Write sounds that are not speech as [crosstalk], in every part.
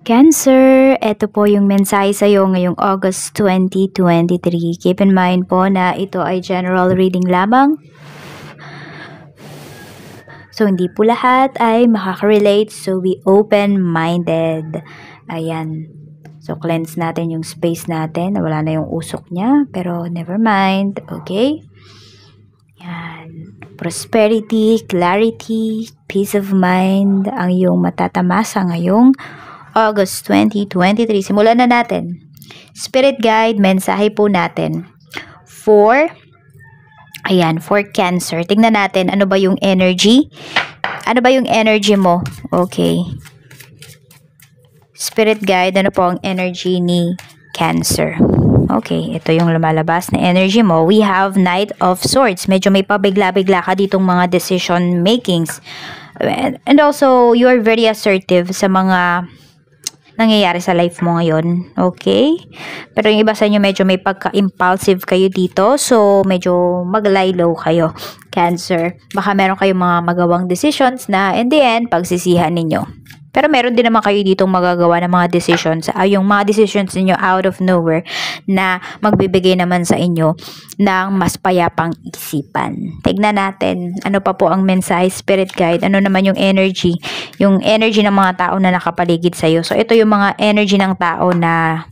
Cancer, ito po yung mensahe sa iyo ngayong August 2023. Keep in mind po na ito ay general reading lamang. So, hindi po lahat ay makaka-relate. So, be open-minded. Ayan. So, cleanse natin yung space natin. Wala na yung usok niya. Pero, never mind. Okay? Yan. Prosperity, clarity, peace of mind ang iyong matatamasa ngayong August 2023. Simulan na natin. Spirit guide, mensahe po natin. For, ayan, for cancer. Tingnan natin, ano ba yung energy? Ano ba yung energy mo? Okay. Spirit guide, ano po ang energy ni cancer? Okay, ito yung lumalabas na energy mo. We have Knight of Swords. Medyo may pabigla-bigla ka ditong mga decision makings. And also, you are very assertive sa mga nangyayari sa life mo ngayon. Okay? Pero yung iba sa inyo medyo may pagka-impulsive kayo dito. So, medyo mag-lie low kayo. Cancer. Baka meron kayong mga magawang decisions na in the end, pagsisihan ninyo. Pero meron din naman kayo dito magagawa ng mga decisions, uh, yung mga decisions niyo out of nowhere na magbibigay naman sa inyo ng mas payapang isipan. Tignan natin ano pa po ang mensahe spirit guide, ano naman yung energy, yung energy ng mga tao na nakapaligid sa iyo. So ito yung mga energy ng tao na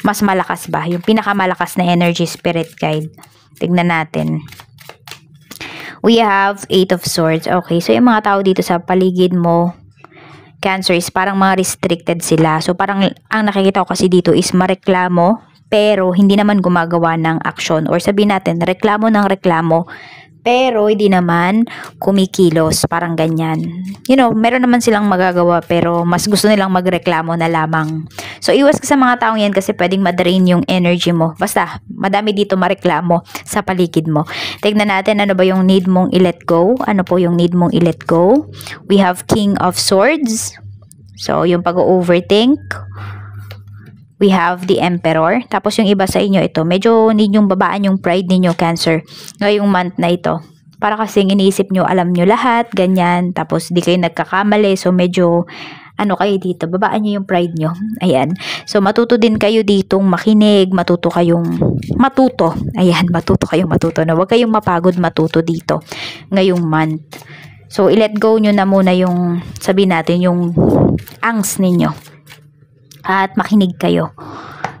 mas malakas ba, yung pinakamalakas na energy spirit guide. Tignan natin we have Eight of Swords. Okay, so yung mga tao dito sa paligid mo, cancer is parang mga restricted sila. So parang ang nakikita ko kasi dito is mareklamo pero hindi naman gumagawa ng action or sabi natin reklamo ng reklamo pero hindi naman kumikilos, parang ganyan. You know, meron naman silang magagawa pero mas gusto nilang magreklamo na lamang. So iwas ka sa mga taong yan kasi pwedeng madrain yung energy mo. Basta, madami dito mareklamo sa paligid mo. Tignan natin ano ba yung need mong i-let go. Ano po yung need mong i-let go. We have King of Swords. So, yung pag-overthink we have the Emperor. Tapos yung iba sa inyo ito, medyo ninyong babaan yung pride ninyo, Cancer, ngayong month na ito. Para kasing iniisip nyo, alam nyo lahat, ganyan. Tapos di kayo nagkakamali, so medyo ano kayo dito, babaan nyo yung pride nyo. Ayan. So, matuto din kayo ditong makinig, matuto kayong matuto. Ayan, matuto kayong matuto na. Huwag kayong mapagod matuto dito ngayong month. So, i-let go nyo na muna yung, sabi natin, yung angst ninyo at makinig kayo.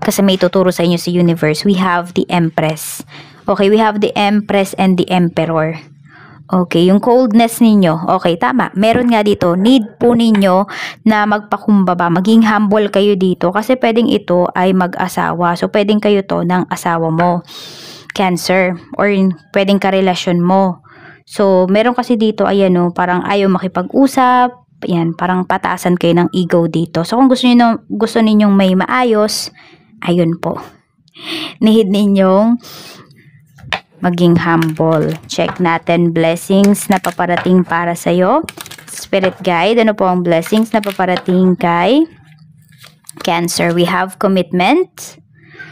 Kasi may tuturo sa inyo sa si universe. We have the Empress. Okay, we have the Empress and the Emperor. Okay, yung coldness ninyo, okay, tama. Meron nga dito, need po ninyo na magpakumbaba, maging humble kayo dito kasi pwedeng ito ay mag-asawa. So, pwedeng kayo to ng asawa mo, cancer, or pwedeng karelasyon mo. So, meron kasi dito, ayan o, oh, parang ayaw makipag-usap, yan, parang pataasan kayo ng ego dito. So, kung gusto niyo gusto ninyong may maayos, ayun po. [laughs] Need ninyong maging humble. Check natin blessings na paparating para sa'yo. Spirit guide, ano po ang blessings na paparating kay Cancer? We have commitment.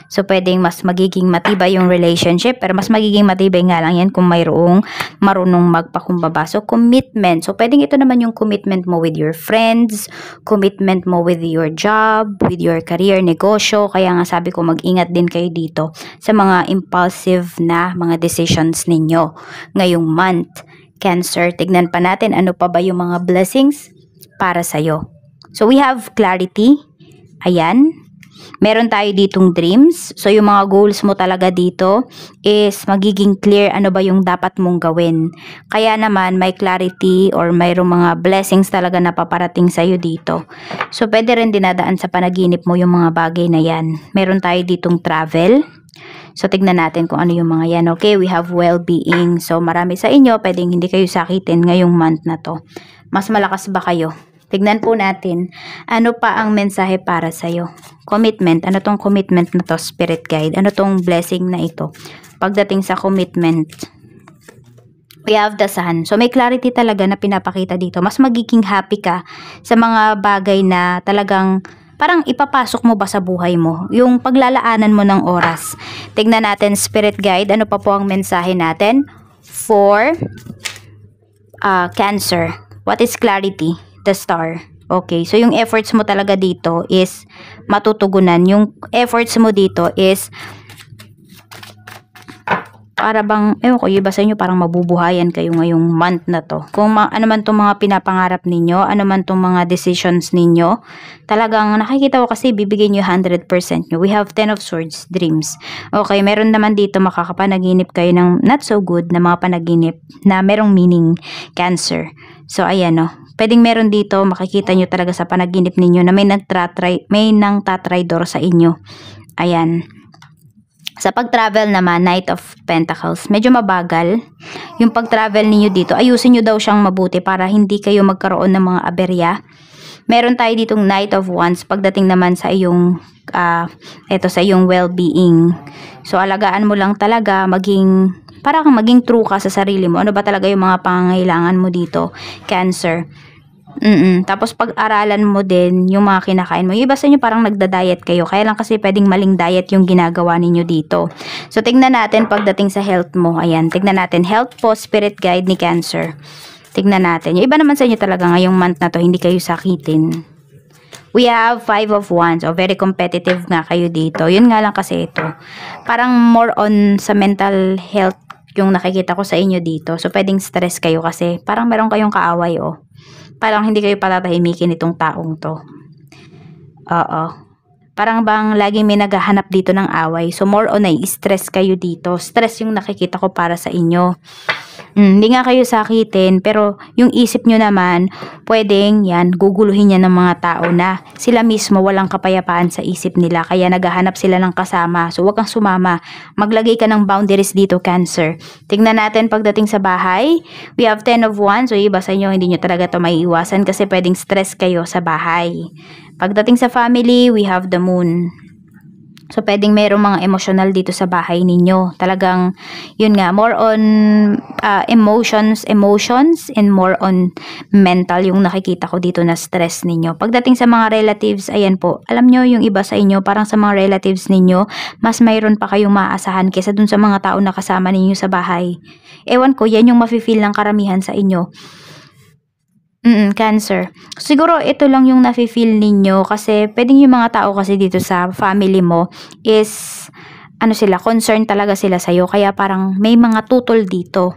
So, pwedeng mas magiging matibay yung relationship, pero mas magiging matibay nga lang yan kung mayroong marunong magpakumbaba. So, commitment. So, pwedeng ito naman yung commitment mo with your friends, commitment mo with your job, with your career, negosyo. Kaya nga sabi ko, mag-ingat din kayo dito sa mga impulsive na mga decisions ninyo ngayong month. Cancer, tignan pa natin ano pa ba yung mga blessings para sa'yo. So, we have clarity. Ayan, Meron tayo ditong dreams. So, yung mga goals mo talaga dito is magiging clear ano ba yung dapat mong gawin. Kaya naman, may clarity or mayroong mga blessings talaga na paparating sa iyo dito. So, pwede rin dinadaan sa panaginip mo yung mga bagay na yan. Meron tayo ditong travel. So, tignan natin kung ano yung mga yan. Okay, we have well-being. So, marami sa inyo, pwedeng hindi kayo sakitin ngayong month na to. Mas malakas ba kayo? Tignan po natin ano pa ang mensahe para sa'yo. Commitment. Ano tong commitment na to, Spirit Guide? Ano tong blessing na ito? Pagdating sa commitment, we have the sun. So may clarity talaga na pinapakita dito. Mas magiging happy ka sa mga bagay na talagang parang ipapasok mo ba sa buhay mo? Yung paglalaanan mo ng oras. Tignan natin spirit guide, ano pa po ang mensahe natin? For uh, cancer. What is clarity? the star. Okay, so yung efforts mo talaga dito is matutugunan. Yung efforts mo dito is para bang, ewan ko, iba sa inyo parang mabubuhayan kayo ngayong month na to. Kung ma- ano man itong mga pinapangarap ninyo, ano man tong mga decisions ninyo, talagang nakikita ko kasi bibigyan nyo 100% nyo. We have 10 of swords dreams. Okay, meron naman dito makakapanaginip kayo ng not so good na mga panaginip na merong meaning cancer. So, ayan oh No? Pwedeng meron dito, makikita nyo talaga sa panaginip ninyo na may nang tatry, may nang tatraydor sa inyo. Ayan. Sa pag-travel naman, Knight of Pentacles, medyo mabagal. Yung pag-travel ninyo dito, ayusin nyo daw siyang mabuti para hindi kayo magkaroon ng mga aberya. Meron tayo ditong Knight of Wands pagdating naman sa iyong uh, sa iyong well-being. So alagaan mo lang talaga maging para kang maging true ka sa sarili mo. Ano ba talaga yung mga pangangailangan mo dito? Cancer. Mm, tapos pag-aralan mo din yung mga kinakain mo. Yung iba sa inyo parang nagda-diet kayo. Kaya lang kasi pwedeng maling diet yung ginagawa ninyo dito. So tingnan natin pagdating sa health mo. Ayan, tingnan natin health po spirit guide ni Cancer. Tingnan natin. Yung iba naman sa inyo talaga ngayong month na to hindi kayo sakitin. We have five of wands. O, oh, very competitive nga kayo dito. Yun nga lang kasi ito. Parang more on sa mental health yung nakikita ko sa inyo dito. So, pwedeng stress kayo kasi parang meron kayong kaaway, oh Parang hindi kayo patatahimikin itong taong to. Oo. Parang bang lagi may naghahanap dito ng away. So more on ay stress kayo dito. Stress yung nakikita ko para sa inyo. Mm, hindi nga kayo sakitin, pero yung isip nyo naman, pwedeng yan, guguluhin yan ng mga tao na sila mismo walang kapayapaan sa isip nila, kaya naghahanap sila ng kasama. So, wag kang sumama. Maglagay ka ng boundaries dito, Cancer. Tingnan natin pagdating sa bahay. We have 10 of 1, so iba sa inyo, hindi nyo talaga to maiiwasan kasi pwedeng stress kayo sa bahay. Pagdating sa family, we have the moon. So, pwedeng merong mga emotional dito sa bahay ninyo. Talagang, yun nga, more on uh, emotions, emotions, and more on mental yung nakikita ko dito na stress ninyo. Pagdating sa mga relatives, ayan po, alam nyo, yung iba sa inyo, parang sa mga relatives ninyo, mas mayroon pa kayong maaasahan kaysa dun sa mga tao na kasama ninyo sa bahay. Ewan ko, yan yung mafi feel ng karamihan sa inyo. Mm, cancer. Siguro ito lang yung nafi feel ninyo kasi pwedeng yung mga tao kasi dito sa family mo is ano sila, concern talaga sila sa iyo Kaya parang may mga tutol dito.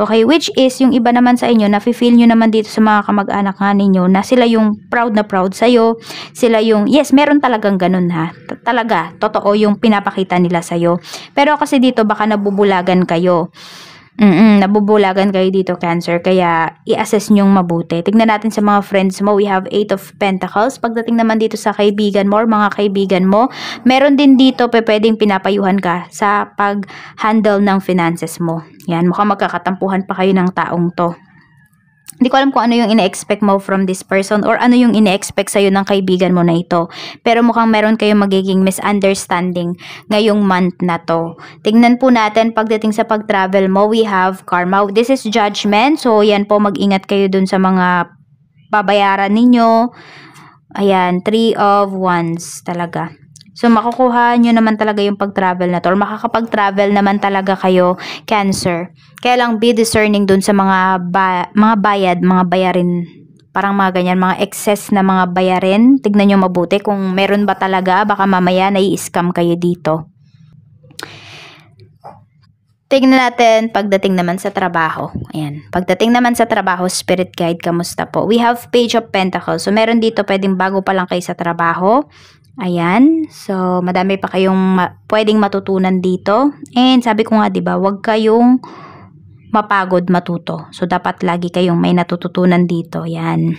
Okay, which is yung iba naman sa inyo, nafi feel nyo naman dito sa mga kamag-anak nga ninyo na sila yung proud na proud sa iyo. Sila yung, yes, meron talagang ganun ha. T Talaga, totoo yung pinapakita nila sa iyo. Pero kasi dito baka nabubulagan kayo. Mm, nabubulagan kayo dito, Cancer. Kaya, i-assess nyong mabuti. Tignan natin sa mga friends mo. We have 8 of Pentacles. Pagdating naman dito sa kaibigan mo or mga kaibigan mo, meron din dito pe, pwedeng pinapayuhan ka sa pag-handle ng finances mo. Yan, mukhang magkakatampuhan pa kayo ng taong to. Hindi ko alam kung ano yung ina-expect mo from this person or ano yung ina-expect sa'yo ng kaibigan mo na ito. Pero mukhang meron kayong magiging misunderstanding ngayong month na to. Tignan po natin pagdating sa pag-travel mo, we have karma. This is judgment. So, yan po, mag-ingat kayo dun sa mga babayaran ninyo. Ayan, three of wands talaga. So, makukuha nyo naman talaga yung pag-travel na to or makakapag-travel naman talaga kayo, Cancer. Kaya lang be discerning dun sa mga, ba- mga bayad, mga bayarin parang mga ganyan, mga excess na mga bayarin. Tignan nyo mabuti kung meron ba talaga, baka mamaya nai-scam kayo dito. Tignan natin pagdating naman sa trabaho. Ayan. Pagdating naman sa trabaho, Spirit Guide, kamusta po? We have Page of Pentacles. So, meron dito pwedeng bago pa lang kayo sa trabaho. Ayan. So, madami pa kayong ma pwedeng matutunan dito. And sabi ko nga, 'di ba, huwag kayong mapagod matuto. So, dapat lagi kayong may natututunan dito. Yan.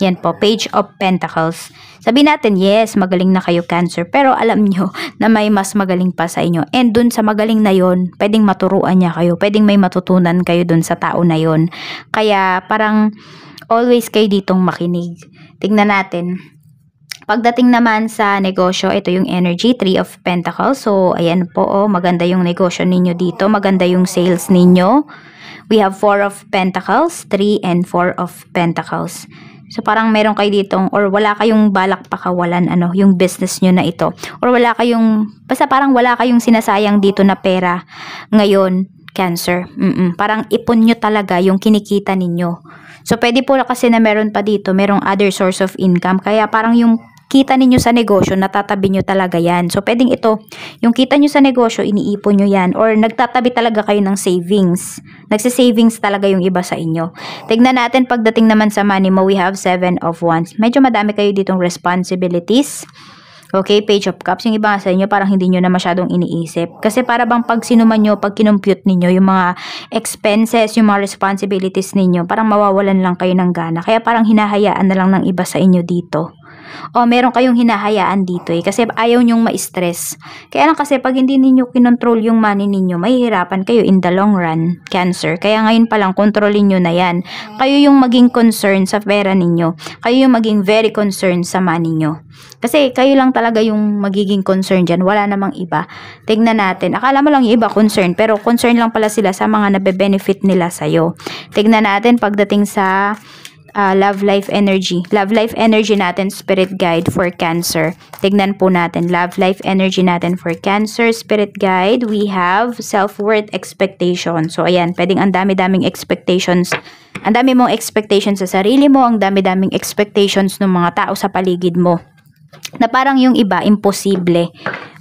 Yan po, Page of Pentacles. Sabi natin, yes, magaling na kayo Cancer, pero alam nyo na may mas magaling pa sa inyo. And dun sa magaling na yon, pwedeng maturuan niya kayo, pwedeng may matutunan kayo dun sa tao na yon. Kaya parang always kayo ditong makinig. Tingnan natin, Pagdating naman sa negosyo, ito yung Energy 3 of Pentacles. So, ayan po, oh, maganda yung negosyo ninyo dito. Maganda yung sales ninyo. We have 4 of Pentacles, 3 and 4 of Pentacles. So parang meron kayo dito, or wala kayong balak pakawalan ano, yung business nyo na ito. Or wala kayong, basta parang wala kayong sinasayang dito na pera ngayon, Cancer. Mm-mm. Parang ipon nyo talaga yung kinikita ninyo. So pwede po kasi na meron pa dito, merong other source of income. Kaya parang yung kita ninyo sa negosyo, natatabi nyo talaga yan. So, pwedeng ito, yung kita nyo sa negosyo, iniipon nyo yan or nagtatabi talaga kayo ng savings. Nagsisavings talaga yung iba sa inyo. Tignan natin pagdating naman sa money mo, we have 7 of wands. Medyo madami kayo ditong responsibilities. Okay, page of cups. Yung iba sa inyo, parang hindi nyo na masyadong iniisip. Kasi para bang pag sinuman nyo, pag kinumpute ninyo, yung mga expenses, yung mga responsibilities ninyo, parang mawawalan lang kayo ng gana. Kaya parang hinahayaan na lang ng iba sa inyo dito o meron kayong hinahayaan dito eh kasi ayaw nyong ma-stress. Kaya lang kasi pag hindi ninyo kinontrol yung money ninyo, mahihirapan kayo in the long run, cancer. Kaya ngayon pa lang, kontrolin nyo na yan. Kayo yung maging concern sa pera ninyo. Kayo yung maging very concerned sa money nyo. Kasi kayo lang talaga yung magiging concern diyan, Wala namang iba. Tignan natin. Akala mo lang yung iba concern, pero concern lang pala sila sa mga nabe-benefit nila sa iyo. Tignan natin pagdating sa uh, love life energy. Love life energy natin, spirit guide for cancer. Tignan po natin, love life energy natin for cancer, spirit guide. We have self-worth expectation. So, ayan, pwedeng ang dami-daming expectations. Ang dami mong expectations sa sarili mo, ang dami-daming expectations ng mga tao sa paligid mo. Na parang yung iba, imposible.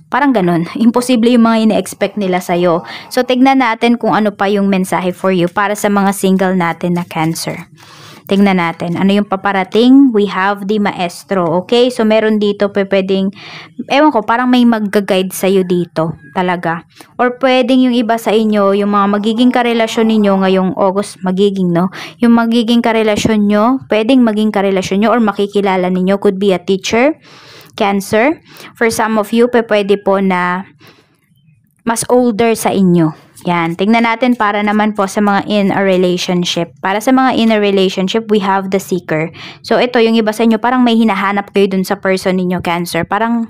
Parang ganun. [laughs] Imposible yung mga ina-expect nila sa'yo. So, tignan natin kung ano pa yung mensahe for you para sa mga single natin na cancer. Tingnan natin. Ano yung paparating? We have the maestro. Okay? So, meron dito pwedeng, ewan ko, parang may mag-guide sa'yo dito. Talaga. Or pwedeng yung iba sa inyo, yung mga magiging karelasyon ninyo ngayong August, magiging, no? Yung magiging karelasyon nyo, pwedeng maging karelasyon nyo or makikilala ninyo. Could be a teacher, cancer. For some of you, pe, pwede po na mas older sa inyo. Yan, tingnan natin para naman po sa mga in a relationship. Para sa mga in a relationship, we have the seeker. So, ito, yung iba sa inyo, parang may hinahanap kayo dun sa person ninyo, Cancer. Parang,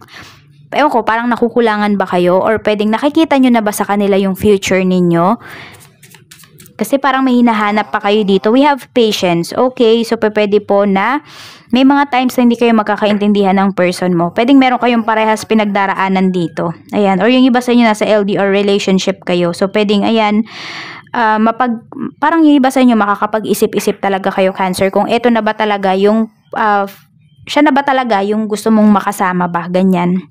ewan ko, parang nakukulangan ba kayo? Or pwedeng nakikita nyo na ba sa kanila yung future ninyo? Kasi parang may hinahanap pa kayo dito. We have patience. Okay, so pwede po na may mga times na hindi kayo magkakaintindihan ng person mo. Pwedeng meron kayong parehas pinagdaraanan dito. Ayan. Or yung iba sa inyo nasa LDR relationship kayo. So, pwedeng, ayan, uh, mapag, parang yung iba sa inyo makakapag-isip-isip talaga kayo, Cancer, kung eto na ba talaga yung, uh, siya na ba talaga yung gusto mong makasama ba? Ganyan.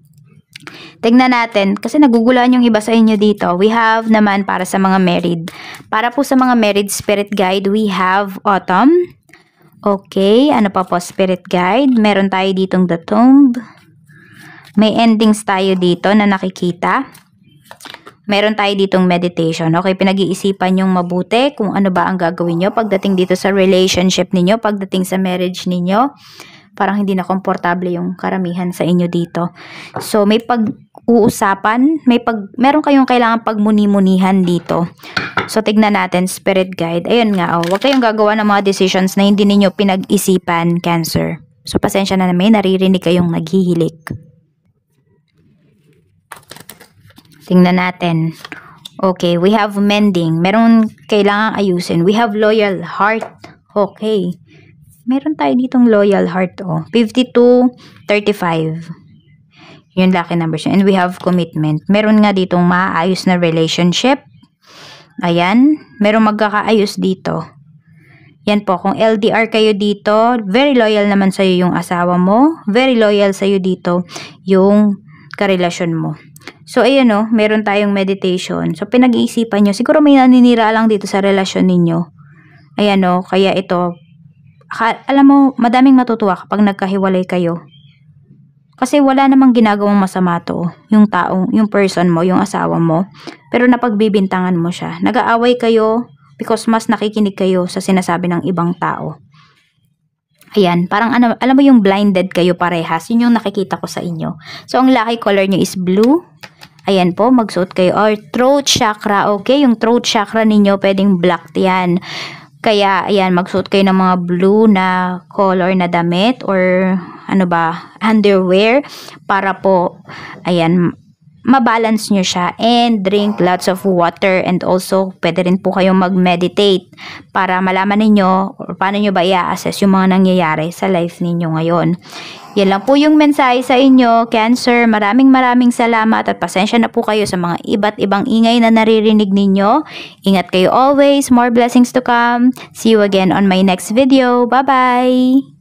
Tignan natin, kasi naguguluhan yung iba sa inyo dito. We have naman para sa mga married. Para po sa mga married spirit guide, we have autumn. Okay, ano pa po spirit guide? Meron tayo ditong the tomb. May endings tayo dito na nakikita. Meron tayo ditong meditation. Okay, pinag-iisipan yung mabuti kung ano ba ang gagawin nyo pagdating dito sa relationship ninyo, pagdating sa marriage ninyo parang hindi na komportable yung karamihan sa inyo dito. So may pag-uusapan, may pag meron kayong kailangan pagmuni-munihan dito. So tignan natin spirit guide. Ayun nga oh, wag kayong gagawa ng mga decisions na hindi niyo pinag-isipan, Cancer. So pasensya na na may naririnig kayong naghihilik. Tingnan natin. Okay, we have mending. Meron kailangan ayusin. We have loyal heart. Okay meron tayo ditong loyal heart, oh. 5235. Yun lucky number siya. And we have commitment. Meron nga ditong maayos na relationship. Ayan. Meron magkakaayos dito. Yan po, kung LDR kayo dito, very loyal naman sa'yo yung asawa mo, very loyal sa'yo dito yung karelasyon mo. So, ayan o, oh. meron tayong meditation. So, pinag-iisipan nyo, siguro may naninira lang dito sa relasyon ninyo. Ayan o, oh. kaya ito, alam mo, madaming matutuwa kapag nagkahiwalay kayo. Kasi wala namang ginagawang masama to, yung taong, yung person mo, yung asawa mo. Pero napagbibintangan mo siya. Nag-aaway kayo because mas nakikinig kayo sa sinasabi ng ibang tao. Ayan, parang ano, alam mo yung blinded kayo parehas, yun yung nakikita ko sa inyo. So, ang laki color niyo is blue. Ayan po, magsuot kayo. Or throat chakra, okay? Yung throat chakra ninyo, pwedeng black yan. Kaya, ayan, magsuot kayo ng mga blue na color na damit or ano ba, underwear para po, ayan, mabalance nyo siya and drink ah. lots of water and also pwede rin po kayong mag-meditate para malaman ninyo or paano nyo ba i-assess yung mga nangyayari sa life ninyo ngayon. Yan lang po yung mensahe sa inyo, Cancer. Maraming maraming salamat at pasensya na po kayo sa mga iba't ibang ingay na naririnig ninyo. Ingat kayo always. More blessings to come. See you again on my next video. Bye-bye!